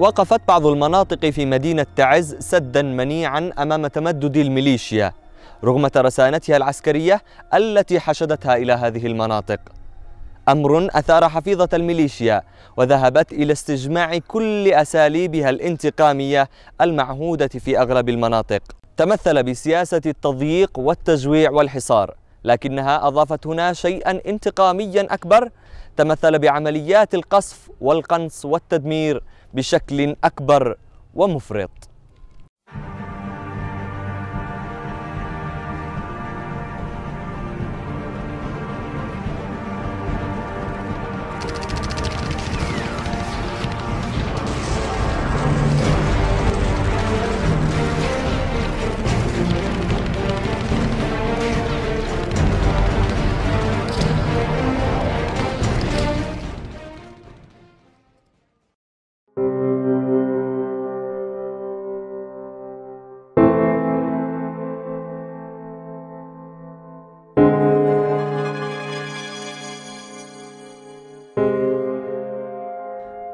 وقفت بعض المناطق في مدينة تعز سدا منيعا أمام تمدد الميليشيا رغم ترسانتها العسكرية التي حشدتها إلى هذه المناطق أمر أثار حفيظة الميليشيا وذهبت إلى استجماع كل أساليبها الانتقامية المعهودة في أغلب المناطق تمثل بسياسة التضييق والتجويع والحصار لكنها أضافت هنا شيئا انتقاميا أكبر تمثل بعمليات القصف والقنص والتدمير بشكل أكبر ومفرط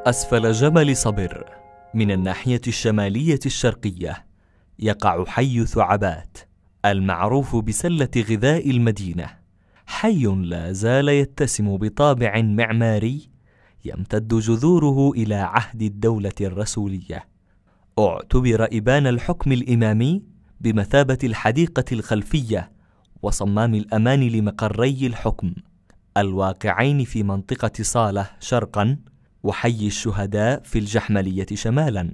أسفل جبل صبر من الناحية الشمالية الشرقية يقع حي ثعبات المعروف بسلة غذاء المدينة حي لا زال يتسم بطابع معماري يمتد جذوره إلى عهد الدولة الرسولية اعتبر إبان الحكم الإمامي بمثابة الحديقة الخلفية وصمام الأمان لمقري الحكم الواقعين في منطقة صالة شرقاً وحي الشهداء في الجحملية شمالا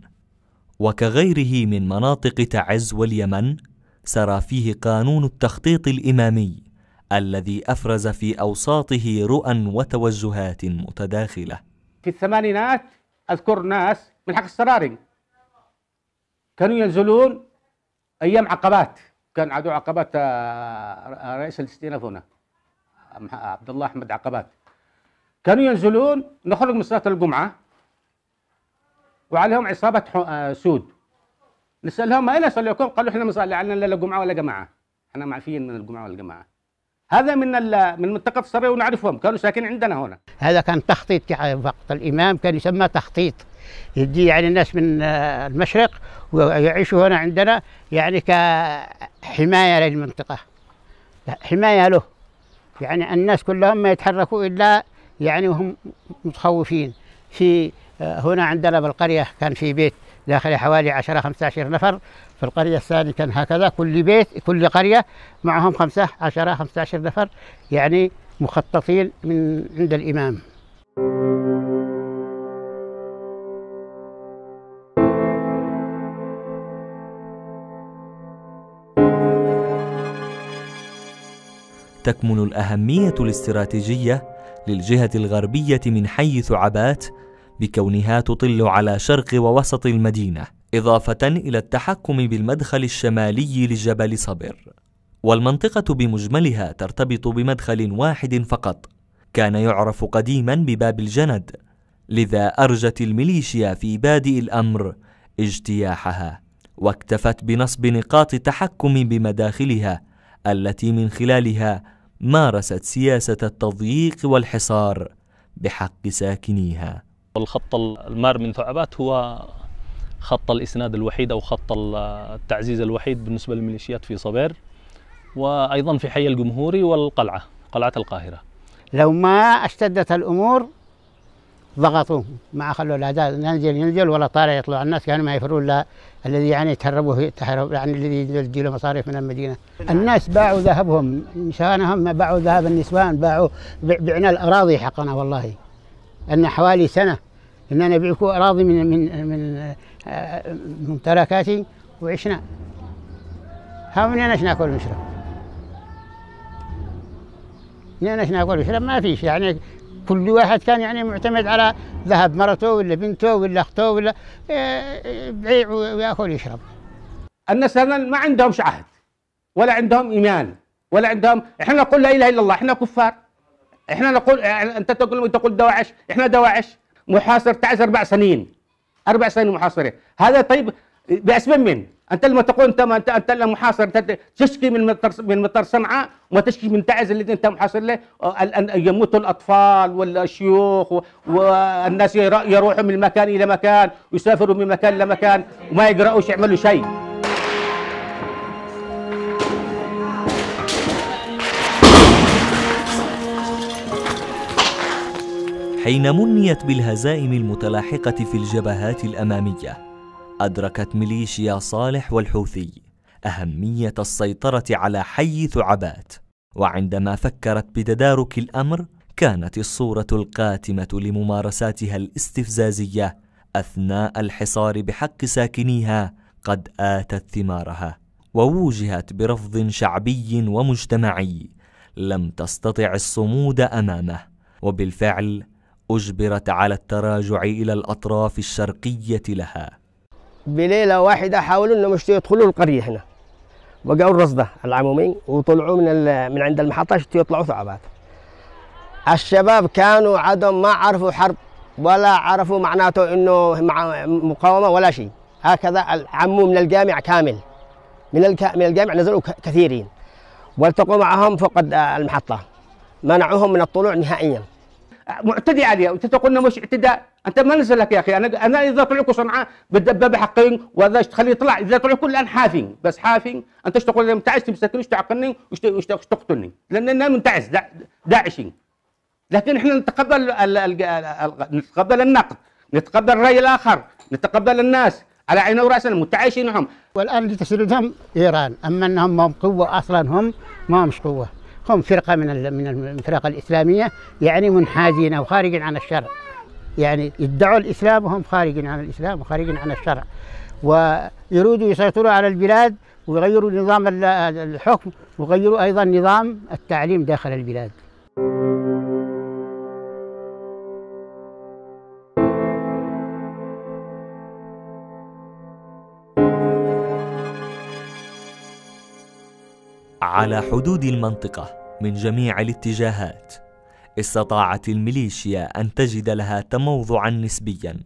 وكغيره من مناطق تعز واليمن سرى فيه قانون التخطيط الإمامي الذي أفرز في أوساطه رؤى وتوجهات متداخلة في الثمانينات أذكر ناس من حق السراري كانوا ينزلون أيام عقبات كان عدو عقبات آه، رئيس الاستئناف هنا عبد الله أحمد عقبات كانوا ينزلون نخرج من صلاة الجمعة وعليهم عصابة آه، سود نسألهم أين صليكم؟ قالوا إحنا ما علينا لا جمعة ولا جماعة إحنا معفيين من الجمعة والجماعة هذا من من منطقة الصرية ونعرفهم كانوا ساكنين عندنا هنا هذا كان تخطيط وقت الإمام كان يسمى تخطيط يجي يعني الناس من آه، المشرق ويعيشوا هنا عندنا يعني كحماية للمنطقة حماية له يعني الناس كلهم ما يتحركوا إلا يعني وهم متخوفين في آه، هنا عندنا بالقرية كان في بيت داخل حوالي 10 15 نفر في القرية الثانية كان هكذا كل بيت كل قرية معهم 5 10 15 نفر يعني مخططين من عند الإمام تكمن الأهمية الاستراتيجية للجهة الغربية من حي ثعبات بكونها تطل على شرق ووسط المدينة إضافة إلى التحكم بالمدخل الشمالي لجبل صبر والمنطقة بمجملها ترتبط بمدخل واحد فقط كان يعرف قديما بباب الجند لذا أرجت الميليشيا في بادئ الأمر اجتياحها واكتفت بنصب نقاط تحكم بمداخلها التي من خلالها مارست سياسة التضييق والحصار بحق ساكنيها الخط المار من ثعبات هو خط الإسناد الوحيد أو خط التعزيز الوحيد بالنسبة للميليشيات في صبير وأيضا في حي الجمهوري والقلعة قلعة القاهرة لو ما اشتدت الأمور ضغطوا ما خلوا الأعداء ننزل ينزل ولا طالع يطلع الناس كانوا ما يفرون لا الذي يعني تهربوا تهرب يعني الذي يجي له مصاريف من المدينة الناس باعوا ذهبهم نسوانهم باعوا ذهب النسوان باعوا بعنا الأراضي حقنا والله أن حوالي سنة إن أنا أراضي من من من آه، ممتلكاتي وعشنا ها منين ايش ناكل ونشرب؟ منين ايش ناكل ونشرب؟ ما فيش يعني كل واحد كان يعني معتمد على ذهب مرته ولا بنته ولا اخته ولا آه، آه، بيع وياكل ويشرب الناس ما عندهمش عهد ولا عندهم ايمان ولا عندهم احنا نقول لا اله الا الله احنا كفار احنا نقول انت تقول انت تقول دواعش احنا دواعش محاصر تعز اربع سنين اربع سنين محاصره هذا طيب باسباب من؟ انت لما تقول انت ما انت انت محاصر تشكي من مطر من مطر صنعاء وما تشكي من تعز الذي انت محاصر له أه، ان يموت الاطفال والشيوخ والناس يروحوا من مكان الى مكان ويسافروا من مكان لمكان وما يقرأوش يعملوا شيء حين منيت بالهزائم المتلاحقه في الجبهات الاماميه أدركت ميليشيا صالح والحوثي أهمية السيطرة على حي ثعبات وعندما فكرت بتدارك الأمر كانت الصورة القاتمة لممارساتها الاستفزازية أثناء الحصار بحق ساكنيها قد آتت ثمارها ووجهت برفض شعبي ومجتمعي لم تستطع الصمود امامه وبالفعل اجبرت على التراجع الى الاطراف الشرقيه لها بليله واحده حاولوا انهم يدخلوا القريه هنا وقعوا الرصده العمومي وطلعوا من من عند المحطه يطلعوا ثعبات الشباب كانوا عدم ما عرفوا حرب ولا عرفوا معناته انه مع مقاومه ولا شيء هكذا عموا من الجامع كامل من من الجامع نزلوا كثيرين والتقوا معهم فوق المحطه منعوهم من الطلوع نهائيا معتدي عليها وانت تقول مش اعتداء انت ما نزل لك يا اخي انا انا اذا طلعوا صنعاء بالدبابه حقين واذا تخليه يطلع اذا طلعوا كل الان حافين بس حافين انت ايش تقول انت تمسكني وش تعقلني وش تقتلني لان انا منتعش داعشي لكن احنا نتقبل نتقبل النقد نتقبل الراي الاخر نتقبل الناس على عين وراس متعايشين هم والان اللي تسردهم ايران اما انهم ما هم قوه اصلا هم ما همش قوه هم فرقة من من الفرق الإسلامية يعني منحازين أو خارجين عن الشرع يعني يدعوا الإسلام وهم خارجين عن الإسلام وخارجين عن الشرع ويريدوا يسيطروا على البلاد ويغيروا نظام الحكم ويغيروا أيضا نظام التعليم داخل البلاد على حدود المنطقة من جميع الاتجاهات استطاعت الميليشيا أن تجد لها تموضعا نسبيا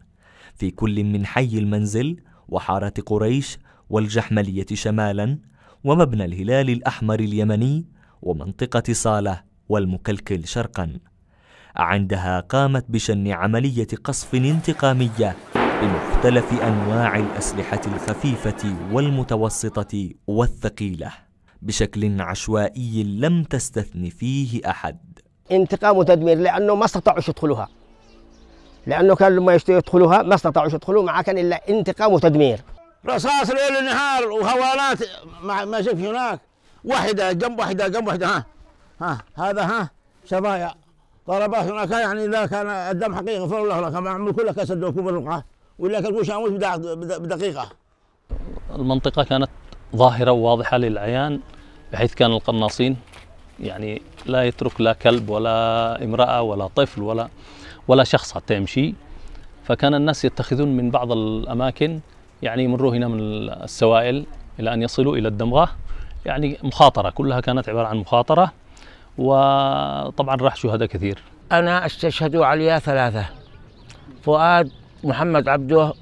في كل من حي المنزل وحارة قريش والجحملية شمالا ومبنى الهلال الأحمر اليمني ومنطقة صالة والمكلكل شرقا عندها قامت بشن عملية قصف انتقامية بمختلف أنواع الأسلحة الخفيفة والمتوسطة والثقيلة بشكل عشوائي لم تستثن فيه أحد انتقام وتدمير لأنه ما استطاعوا يدخلوها لأنه كان لما يدخلوها ما استطاعوا يدخلوا ما كان إلا انتقام وتدمير رصاص ليل نهار وهوانات ما, ما شفت هناك واحدة جنب واحدة جنب واحدة ها ها هذا ها شظايا ضربات هناك يعني إذا كان الدم حقيقي غفر الله لك ما عمل كله كسر دوكوب الرقعة ولا كل شاموس بدقيقة المنطقة كانت ظاهرة واضحة للعيان بحيث كان القناصين يعني لا يترك لا كلب ولا امرأة ولا طفل ولا ولا شخص حتى يمشي فكان الناس يتخذون من بعض الأماكن يعني يمروا هنا من السوائل إلى أن يصلوا إلى الدمغة يعني مخاطرة كلها كانت عبارة عن مخاطرة وطبعا راح شهداء كثير أنا أستشهد عليها ثلاثة فؤاد محمد عبده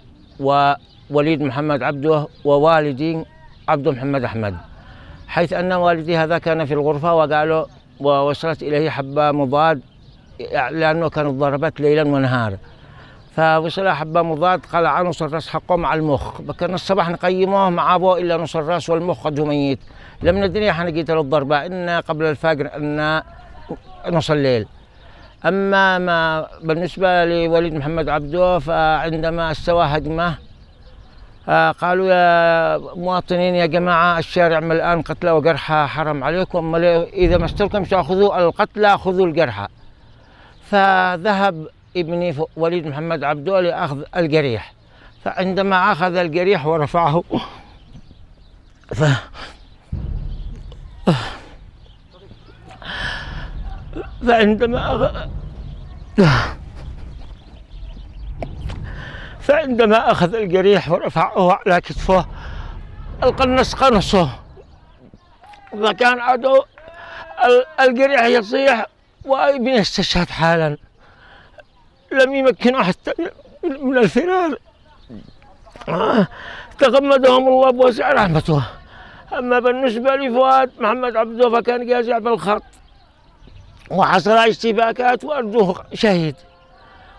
ووليد محمد عبده ووالدي عبد محمد أحمد حيث أن والدي هذا كان في الغرفة وقالوا ووصلت إليه حبة مضاد لأنه كانت ضربت ليلا ونهارا فوصل حبة مضاد قلع نص الراس حقه مع المخ كان الصباح نقيموه مع أبوه إلا نص الراس والمخ قد ميت لم ندري حنقيت له الضربة إن قبل الفجر إن نص الليل أما ما بالنسبة لوليد محمد عبده فعندما استوى هجمه آه، قالوا يا مواطنين يا جماعة الشارع من الآن قتلى وجرحى حرم عليكم إذا ما اشتركتم تأخذوا القتلى خذوا الجرحى فذهب ابني وليد محمد عبدو لأخذ الجريح فعندما أخذ الجريح ورفعه ف... فعندما أخذ عندما أخذ الجريح ورفعه على كتفه القنص قنصه فكان عدو الجريح يصيح وابني استشهد حالا لم يمكنه حتى من الفرار تغمدهم الله بوسع رحمته أما بالنسبة لفؤاد محمد عبده فكان جازع بالخط وحصل اشتباكات وأرجوه شهيد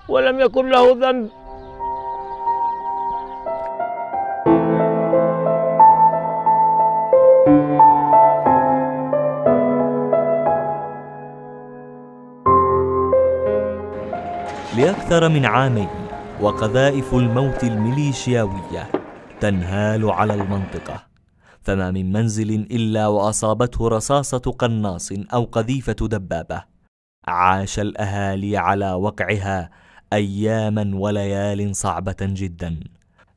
ولم يكن له ذنب أكثر من عامين وقذائف الموت الميليشياوية تنهال على المنطقة فما من منزل إلا وأصابته رصاصة قناص أو قذيفة دبابة عاش الأهالي على وقعها أياما وليال صعبة جدا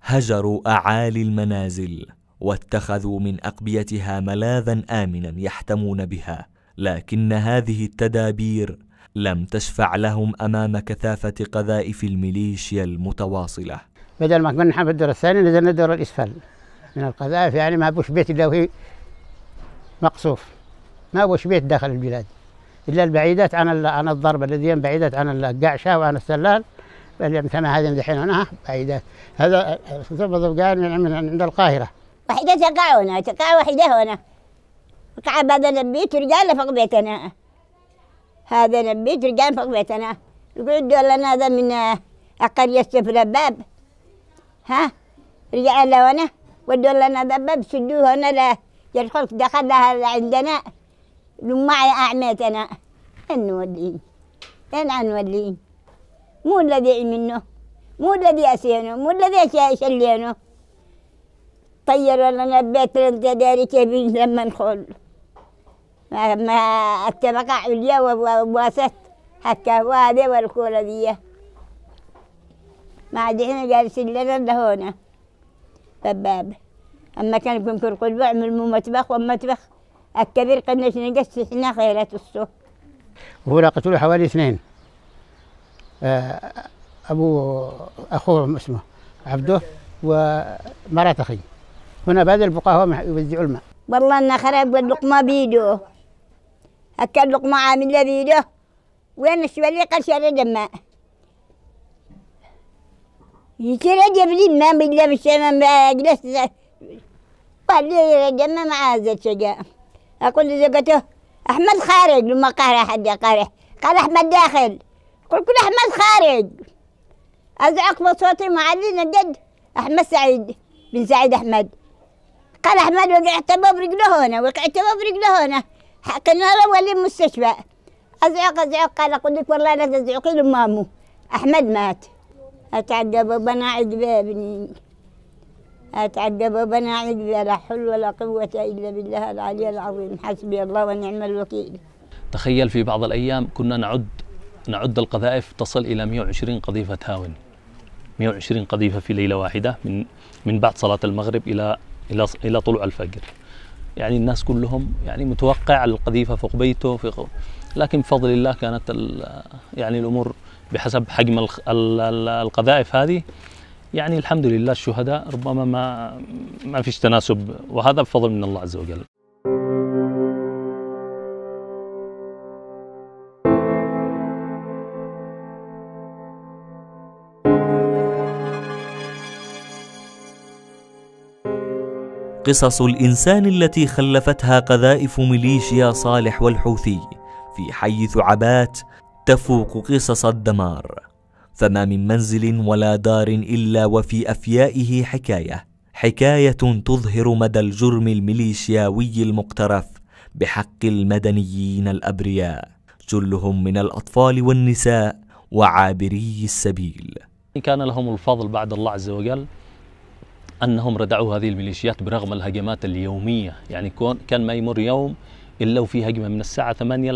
هجروا أعالي المنازل واتخذوا من أقبيتها ملاذا آمنا يحتمون بها لكن هذه التدابير لم تشفع لهم أمام كثافة قذائف الميليشيا المتواصلة بدل ما كنا نحن في الدور الثاني نزلنا الدور الأسفل من القذائف يعني ما بوش بيت إلا وهي مقصوف ما بوش بيت داخل البلاد إلا البعيدات عن عن الضرب الذي بعيدات عن القعشة وعن السلال يعني مثلنا هذه دحين هنا بعيدات هذا ضرب قال من عند القاهرة وحدة تقع هنا تقع وحدة هنا وقع بعد البيت رجال فوق بيتنا هذا نبيت رجعنا فقبيت أنا يقول ولا أنا هذا من آه، أقرية سفر الباب ها رجع له أنا ودوا لنا هذا باب سدوه هنا لا يدخل دخلها عندنا معي أعميت أنا أن ولين أن مو الذي منه مو الذي أسينه مو الذي شلينه طيروا لنا البيت لنتداري كيف لما نخل ما ما اتبقى عليا ووسط حتى وادي والكولا دي ما عاد احنا جالسين لنا لهونا بباب اما كان يكون في القلب يعمل مو مطبخ ومطبخ الكبير قلنا نقص احنا خيرات الصوت وهو قتلوا حوالي اثنين آه، ابو اخوه اسمه عبده ومرات اخي هنا بعد البقاء هم يوزعوا الماء والله انه خرب واللقمه بيده أكلق معاه من لبيده وين اللي قال شارع دماء يصير جبلي ما بالله بالسماء جلست قال لي دماء ما عازت الشجاع أقول زوجته أحمد خارج لما قال أحد قال قال أحمد داخل قلت له أحمد خارج أزعق بصوتي معلي جد أحمد سعيد بن سعيد أحمد قال أحمد وقعت باب رجله هنا وقعت باب رجله هنا له ولي المستشفى ازعق ازعق قال اقول لك والله لا تزعقي لمامو احمد مات اتعدى بابا اعد بابني اتعدى بابا اعد لا حول ولا قوه الا بالله العلي العظيم حسبي الله ونعم الوكيل تخيل في بعض الايام كنا نعد نعد القذائف تصل الى 120 قذيفه هاون 120 قذيفه في ليله واحده من من بعد صلاه المغرب الى الى الى طلوع الفجر يعني الناس كلهم يعني متوقع القذيفه فوق بيته في قو... لكن بفضل الله كانت يعني الامور بحسب حجم القذائف هذه يعني الحمد لله الشهداء ربما ما ما فيش تناسب وهذا بفضل من الله عز وجل قصص الإنسان التي خلفتها قذائف ميليشيا صالح والحوثي في حي ثعبات تفوق قصص الدمار فما من منزل ولا دار إلا وفي أفيائه حكاية حكاية تظهر مدى الجرم الميليشياوي المقترف بحق المدنيين الأبرياء جلهم من الأطفال والنساء وعابري السبيل كان لهم الفضل بعد الله عز وجل انهم ردعوا هذه الميليشيات برغم الهجمات اليوميه يعني كون كان ما يمر يوم الا وفي هجمه من الساعه 8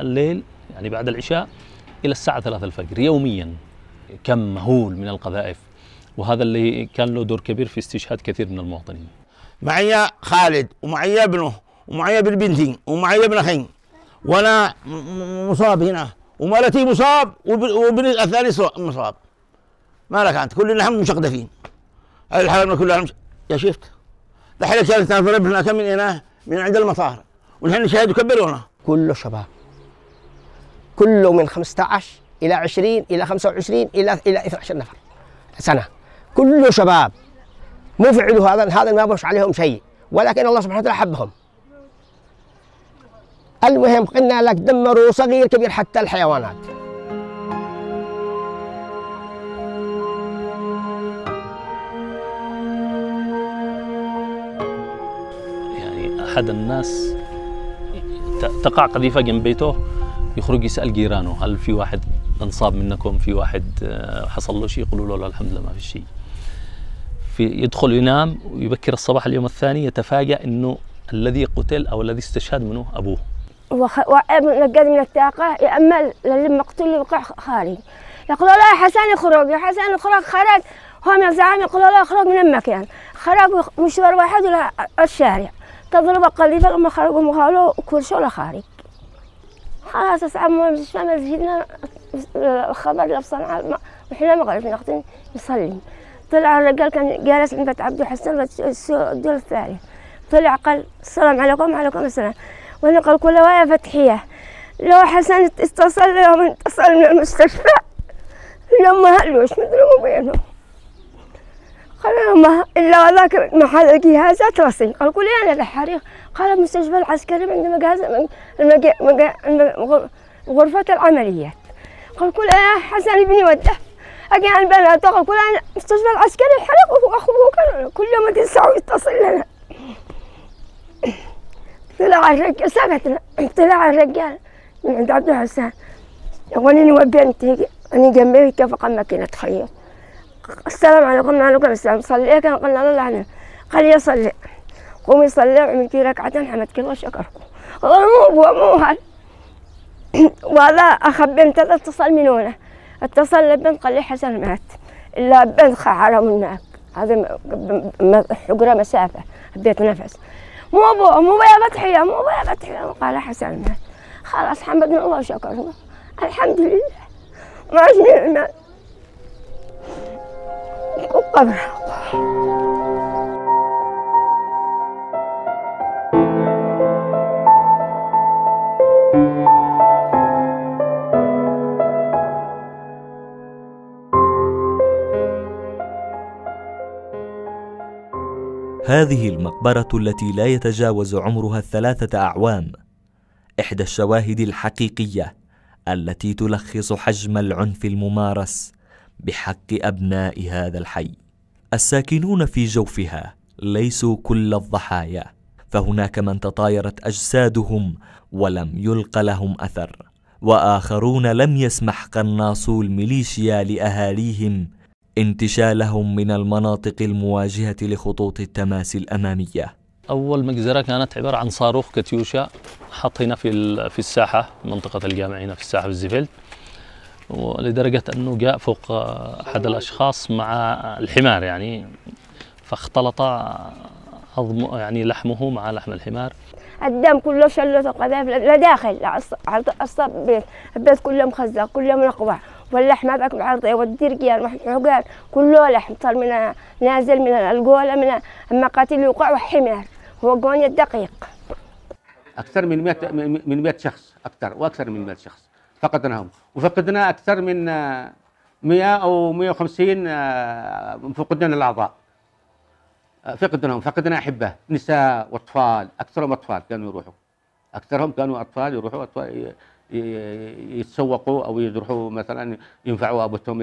الليل يعني بعد العشاء الى الساعه 3 الفجر يوميا كم مهول من القذائف وهذا اللي كان له دور كبير في استشهاد كثير من المواطنين معي خالد ومعي ابنه ومعي ابن بنتي ومعي ابن اخي وانا مصاب هنا ومالتي مصاب وابن الثاني مصاب ما لك انت كلنا هم مشقدفين الحرم كلها يا شفت دحين كانت ربنا كم من هنا من عند المطار ونحن نشاهد يكبرونا كله شباب كله من 15 إلى 20 إلى 25 إلى إلى 12 نفر سنة كله شباب مو فعلوا هذا هذا ما بوش عليهم شيء ولكن الله سبحانه وتعالى حبهم المهم قلنا لك دمروا صغير كبير حتى الحيوانات أحد الناس تقع قذيفة جنب بيته يخرج يسأل جيرانه هل في واحد انصاب منكم في واحد آه، حصل له شيء يقولوا له لا الحمد لله ما في شيء في يدخل ينام ويبكر الصباح اليوم الثاني يتفاجأ أنه الذي قتل أو الذي استشهد منه أبوه وخ... من الطاقة يا أما اللي مقتول يوقع خارج يقولوا له حسن اخرج يا حسن اخرج خرج هم يزعلون يقولوا له اخرج من المكان خرج مشوار واحد ولا الشارع تضرب قليبة لما خرجوا مخالو قالوا كل شيء ولا خارج خلاص أصعب ما مش جبنا الخبر في بصنعاء وحنا ما المغرب ناخذين نصلي طلع الرجال كان جالس عند بيت عبد الحسن الدور الثالث طلع قال السلام عليكم وعليكم السلام وانا قال كل وايا فتحيه لو حسن اتصل يوم اتصل من المستشفى لما هلوش مدري بينهم قال الا ذاك محل الجهازات راسي قال لي انا الحريق قال المستشفى العسكري عند مجهز غرفه العمليات قال كل يا حسن ابني وده اجي عن بنات قال كل انا المستشفى العسكري الحريق واخوه كل يوم تسعة يتصل لنا طلع الرجال سكتنا طلع الرجال من عند عبد الحسن وأنا وبنتي انا جنبي كيف قام ماكينة تخيط السلام عليكم وعليكم السلام صلي إيه كان قلنا الله عليه قال لي صلي قومي صلي وعملي لي ركعتين حمدك الله شكركم مو مو هل وهذا أخ بنت اتصل من هنا اتصل لبنت قال لي حسن مات إلا بنت من هناك هذا حقرة مسافة حبيت نفس مو ابو مو بيا فتحية مو بيا فتحية قال حسن مات خلاص حمدنا الله وشكرنا الحمد لله ما المال هذه المقبرة التي لا يتجاوز عمرها الثلاثة أعوام إحدى الشواهد الحقيقية التي تلخص حجم العنف الممارس بحق ابناء هذا الحي الساكنون في جوفها ليسوا كل الضحايا فهناك من تطايرت اجسادهم ولم يلق لهم اثر واخرون لم يسمح قناصو الميليشيا لاهاليهم انتشالهم من المناطق المواجهه لخطوط التماس الاماميه اول مجزره كانت عباره عن صاروخ كاتيوشا حطينا في في الساحه منطقه الجامعه هنا في الساحه في الزفلت ولدرجة أنه جاء فوق أحد الأشخاص مع الحمار يعني فاختلط عظم يعني لحمه مع لحم الحمار الدم كله شلت القذائف لداخل عصب الصب البيت كله مخزق كله منقوع واللحم هذاك العرضي والدرقية والحقان كله لحم صار من نازل من القولة من المقاتل يوقع حمار هو قوني الدقيق أكثر من 100 من 100 شخص أكثر وأكثر من 100 شخص فقدناهم وفقدنا اكثر من 100 آه، او 150 آه، فقدنا الاعضاء آه، فقدناهم فقدنا احبه نساء واطفال اكثرهم اطفال كانوا يروحوا اكثرهم كانوا اطفال يروحوا أطفال يتسوقوا او يروحوا مثلا ينفعوا ابوتهم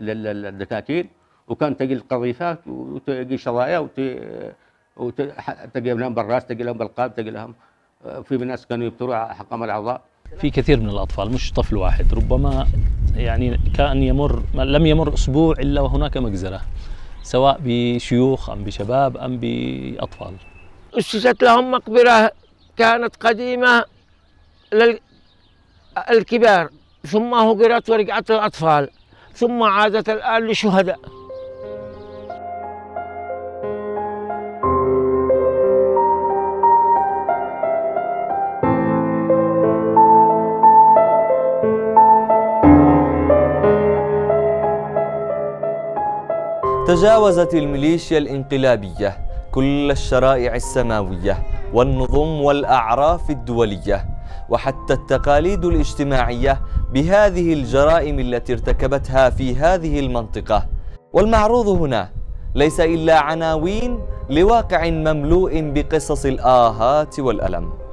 للدكاكين وكان تجي القذيفه وتجي شظايا وتجي لهم بالراس تجي لهم بالقاب تجي لهم في ناس كانوا يبتروا حقام الاعضاء في كثير من الأطفال مش طفل واحد ربما يعني كأن يمر لم يمر أسبوع إلا وهناك مجزرة سواء بشيوخ أم بشباب أم بأطفال أسست لهم مقبرة كانت قديمة للكبار ثم هجرت ورجعت للأطفال ثم عادت الآن لشهداء تجاوزت الميليشيا الانقلابية كل الشرائع السماوية والنظم والأعراف الدولية وحتى التقاليد الاجتماعية بهذه الجرائم التي ارتكبتها في هذه المنطقة والمعروض هنا ليس إلا عناوين لواقع مملوء بقصص الآهات والألم